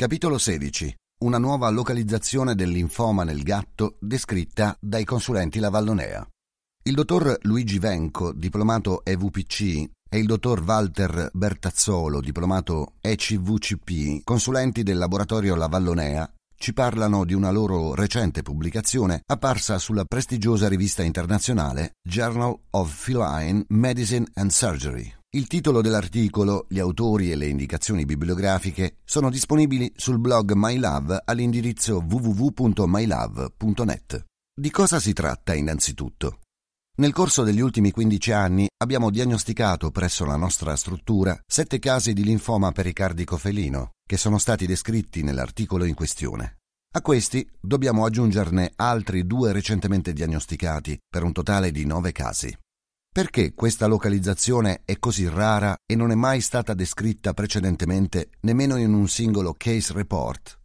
Capitolo 16. Una nuova localizzazione del linfoma nel gatto descritta dai consulenti Lavallonea. Il dottor Luigi Venco, diplomato EVPC, e il dottor Walter Bertazzolo, diplomato ECVCP, consulenti del laboratorio Lavallonea, ci parlano di una loro recente pubblicazione apparsa sulla prestigiosa rivista internazionale Journal of Feline Medicine and Surgery. Il titolo dell'articolo, gli autori e le indicazioni bibliografiche sono disponibili sul blog MyLove all'indirizzo www.mylove.net. Di cosa si tratta innanzitutto? Nel corso degli ultimi 15 anni abbiamo diagnosticato presso la nostra struttura 7 casi di linfoma pericardico felino, che sono stati descritti nell'articolo in questione. A questi dobbiamo aggiungerne altri due recentemente diagnosticati, per un totale di 9 casi. Perché questa localizzazione è così rara e non è mai stata descritta precedentemente nemmeno in un singolo case report?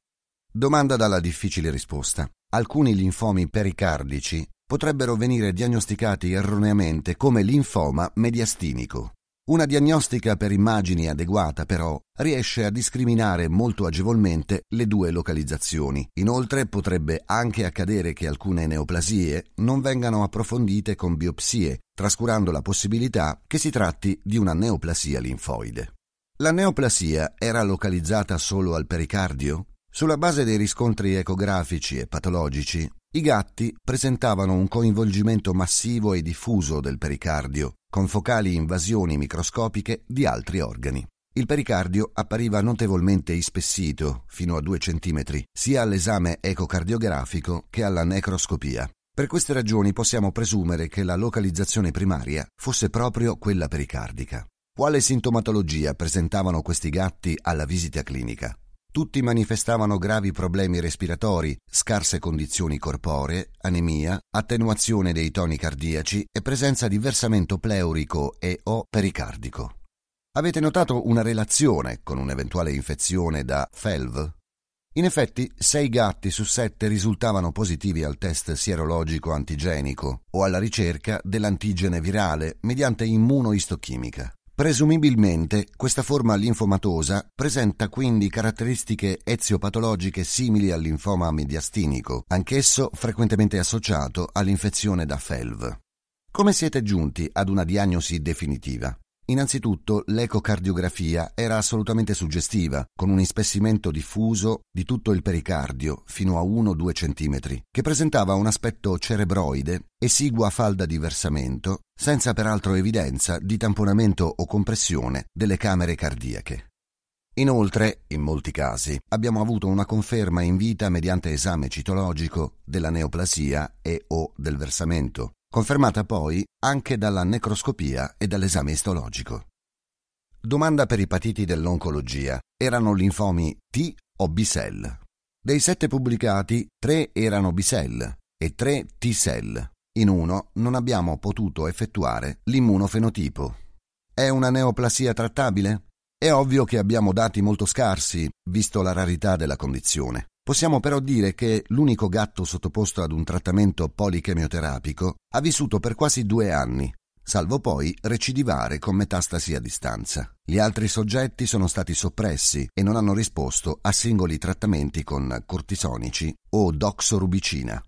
Domanda dalla difficile risposta. Alcuni linfomi pericardici potrebbero venire diagnosticati erroneamente come linfoma mediastinico. Una diagnostica per immagini adeguata, però, riesce a discriminare molto agevolmente le due localizzazioni. Inoltre potrebbe anche accadere che alcune neoplasie non vengano approfondite con biopsie, trascurando la possibilità che si tratti di una neoplasia linfoide. La neoplasia era localizzata solo al pericardio? Sulla base dei riscontri ecografici e patologici, i gatti presentavano un coinvolgimento massivo e diffuso del pericardio, con focali invasioni microscopiche di altri organi. Il pericardio appariva notevolmente ispessito, fino a 2 cm, sia all'esame ecocardiografico che alla necroscopia. Per queste ragioni possiamo presumere che la localizzazione primaria fosse proprio quella pericardica. Quale sintomatologia presentavano questi gatti alla visita clinica? Tutti manifestavano gravi problemi respiratori, scarse condizioni corporee, anemia, attenuazione dei toni cardiaci e presenza di versamento pleurico e o pericardico. Avete notato una relazione con un'eventuale infezione da FELV? In effetti, sei gatti su sette risultavano positivi al test sierologico antigenico o alla ricerca dell'antigene virale mediante immunoistochimica. Presumibilmente questa forma linfomatosa presenta quindi caratteristiche eziopatologiche simili al linfoma mediastinico, anch'esso frequentemente associato all'infezione da FELV. Come siete giunti ad una diagnosi definitiva? Innanzitutto l'ecocardiografia era assolutamente suggestiva, con un ispessimento diffuso di tutto il pericardio, fino a 1-2 cm, che presentava un aspetto cerebroide, esigua falda di versamento, senza peraltro evidenza di tamponamento o compressione delle camere cardiache. Inoltre, in molti casi, abbiamo avuto una conferma in vita mediante esame citologico della neoplasia e o del versamento, confermata poi anche dalla necroscopia e dall'esame istologico. Domanda per i patiti dell'oncologia. Erano linfomi T o B-cell? Dei sette pubblicati, tre erano B-cell e tre T-cell. In uno non abbiamo potuto effettuare l'immunofenotipo. È una neoplasia trattabile? È ovvio che abbiamo dati molto scarsi, visto la rarità della condizione. Possiamo però dire che l'unico gatto sottoposto ad un trattamento polichemioterapico ha vissuto per quasi due anni, salvo poi recidivare con metastasi a distanza. Gli altri soggetti sono stati soppressi e non hanno risposto a singoli trattamenti con cortisonici o doxorubicina.